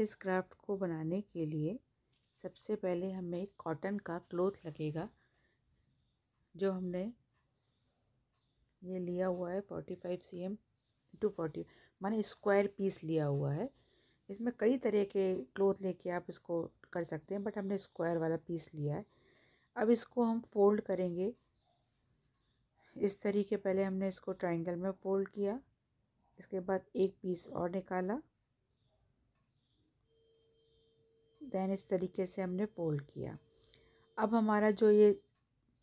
इस क्राफ्ट को बनाने के लिए सबसे पहले हमें एक कॉटन का क्लोथ लगेगा जो हमने ये लिया हुआ है forty five C M to forty माने स्क्वायर पीस लिया हुआ है इसमें कई तरह के क्लोथ लेके आप इसको कर सकते हैं बट हमने स्क्वायर वाला पीस लिया है अब इसको हम फोल्ड करेंगे इस तरीके पहले हमने इसको ट्रायंगल में फोल्ड किया इसके बाद एक पीस और निकाला दैन इस तरीके से हमने फोल्ड किया अब हमारा जो ये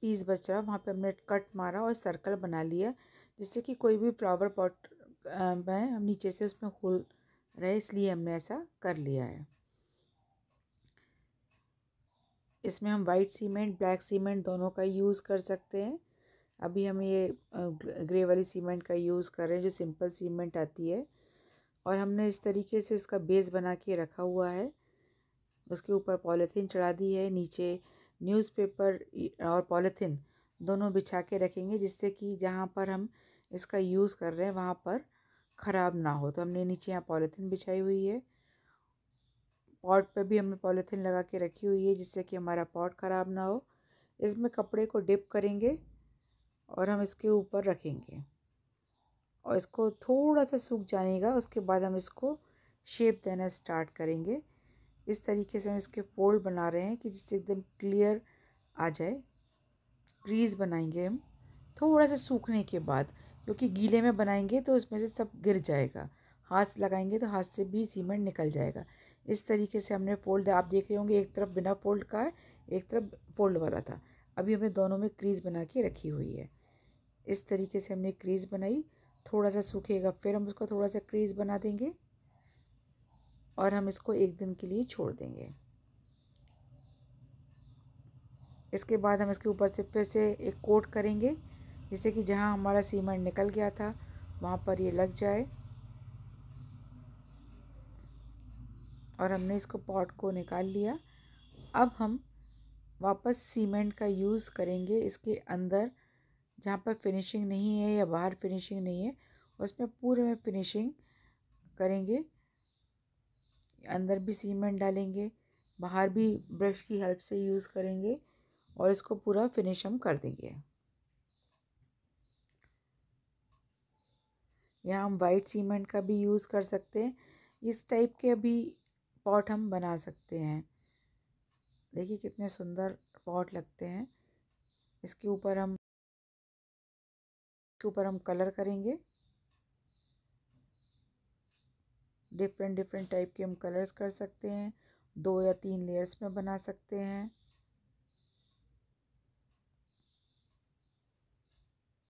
पीस बचा वहाँ पे हमने कट मारा और सर्कल बना लिया जिससे कि कोई भी फ्लावर पॉट में हम नीचे से उसमें होल रहे इसलिए हमने ऐसा कर लिया है इसमें हम वाइट सीमेंट ब्लैक सीमेंट दोनों का यूज़ कर सकते हैं अभी हम ये ग्रे वाली सीमेंट का यूज़ कर रहे हैं जो सिंपल सीमेंट आती है और हमने इस तरीके से इसका बेस बना के रखा हुआ है उसके ऊपर पॉलीथीन चढ़ा दी है नीचे न्यूज़पेपर और पॉलीथीन दोनों बिछा के रखेंगे जिससे कि जहाँ पर हम इसका यूज़ कर रहे हैं वहाँ पर ख़राब ना हो तो हमने नीचे यहाँ पॉलीथीन बिछाई हुई है पॉट पे भी हमने पॉलीथीन लगा के रखी हुई है जिससे कि हमारा पॉट ख़राब ना हो इसमें कपड़े को डिप करेंगे और हम इसके ऊपर रखेंगे और इसको थोड़ा सा सूख जाएगा उसके बाद हम इसको शेप देना स्टार्ट करेंगे इस तरीके से हम इसके फोल्ड बना रहे हैं कि जिससे एकदम क्लियर आ जाए क्रीज़ बनाएंगे हम थोड़ा सा सूखने के बाद क्योंकि गीले में बनाएंगे तो उसमें से सब गिर जाएगा हाथ लगाएंगे तो हाथ से भी सीमेंट निकल जाएगा इस तरीके से हमने फोल्ड आप देख रहे होंगे एक तरफ बिना फोल्ड का है एक तरफ फोल्ड वाला था अभी हमने दोनों में क्रीज़ बना के रखी हुई है इस तरीके से हमने क्रीज़ बनाई थोड़ा सा सूखेगा फिर हम उसका थोड़ा सा क्रीज़ बना देंगे और हम इसको एक दिन के लिए छोड़ देंगे इसके बाद हम इसके ऊपर से फिर से एक कोट करेंगे जिससे कि जहाँ हमारा सीमेंट निकल गया था वहाँ पर ये लग जाए और हमने इसको पॉट को निकाल लिया अब हम वापस सीमेंट का यूज़ करेंगे इसके अंदर जहाँ पर फिनिशिंग नहीं है या बाहर फिनिशिंग नहीं है उसमें पूरे में फिनिशिंग करेंगे अंदर भी सीमेंट डालेंगे बाहर भी ब्रश की हेल्प से यूज़ करेंगे और इसको पूरा फिनिश हम कर देंगे यहाँ हम वाइट सीमेंट का भी यूज़ कर सकते हैं इस टाइप के अभी पॉट हम बना सकते हैं देखिए कितने सुंदर पॉट लगते हैं इसके ऊपर हम इसके ऊपर हम कलर करेंगे डिफरेंट डिफरेंट टाइप के हम कलर्स कर सकते हैं दो या तीन लेयर्स में बना सकते हैं